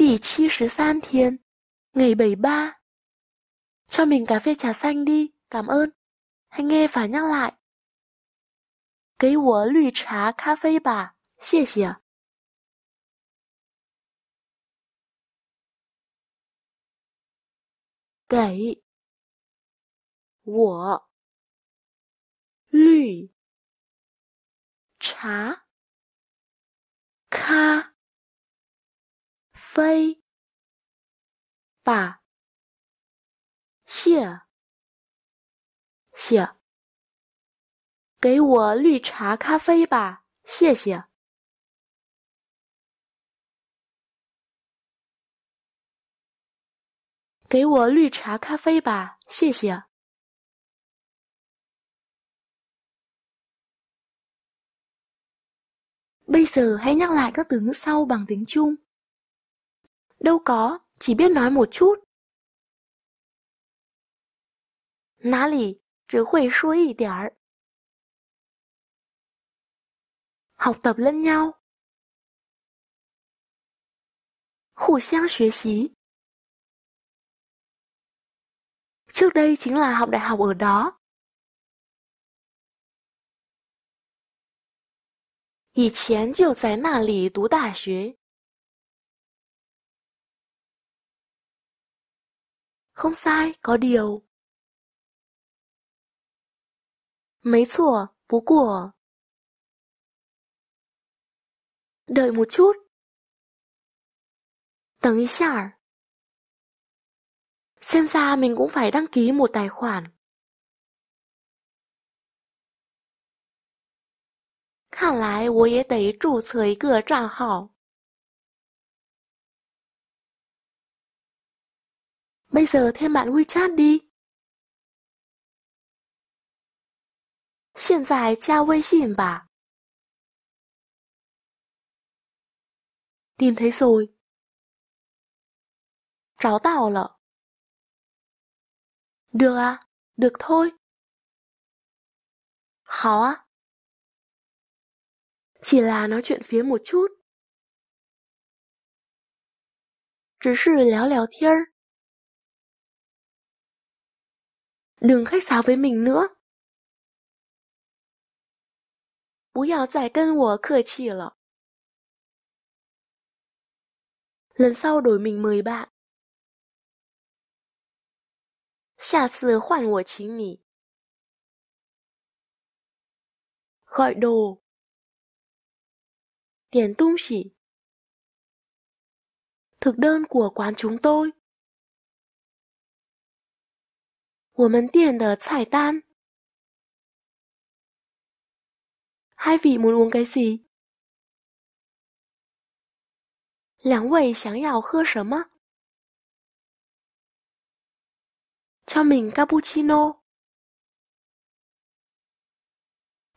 Tỷ chi 十三 thiên, ngày 73. Cho mình cà phê trà xanh đi, cảm ơn. hãy nghe và nhắc lại. Cái của lụy trà cà phê bà, xie xie. Gãy Wǒ Lụy Trà Ca 飞，把谢谢，给我绿茶咖啡吧，谢谢。给我绿茶咖啡吧，谢谢。Bây giờ hãy nhắc lại các từ ngữ sau bằng tiếng Trung. Đâu có, chỉ biết nói một chút. Nã lì, chỉ hội suy ý điểm. Học tập lẫn nhau. Hù xiang xuế xí. Trước đây chính là học đại học ở đó. Yi qián jiu zài na lì tú đà xuế. Không sai, có điều. Mấy sủa, bú của. Đợi một chút. Tầng ý chả. Xem ra mình cũng phải đăng ký một tài khoản. Hẳn lái, tôi cũng thấy chủ cửa 账号。Bây giờ thêm bạn WeChat đi. Hiện tại cha WeChat bà. Tìm thấy rồi. Tráo tạo lợ. Được à, được thôi. Khó á. Chỉ là nói chuyện phía một chút. 只是聊聊天儿。đừng khách sáo với mình nữa. 不要再跟我客气了。Lần sau đổi mình mời bạn. 下次换我请你。gọi đồ. Tiền tung chỉ. Thực đơn của quán chúng tôi. 我们店的菜单。两位要喝什么？敲门卡布奇诺。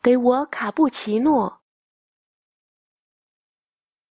给我卡布奇诺。